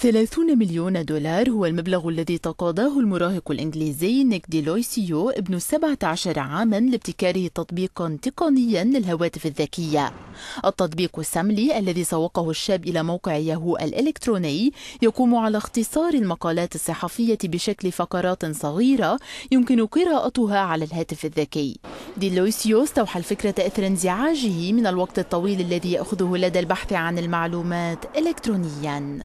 30 مليون دولار هو المبلغ الذي تقاضاه المراهق الإنجليزي نيك ديلويسيو ابن 17 عاما لابتكاره تطبيقا تقنيا للهواتف الذكية التطبيق السملي الذي سوقه الشاب إلى موقع ياهو الإلكتروني يقوم على اختصار المقالات الصحفية بشكل فقرات صغيرة يمكن قراءتها على الهاتف الذكي ديلويسيو استوحى الفكرة إثر انزعاجه من الوقت الطويل الذي يأخذه لدى البحث عن المعلومات إلكترونيا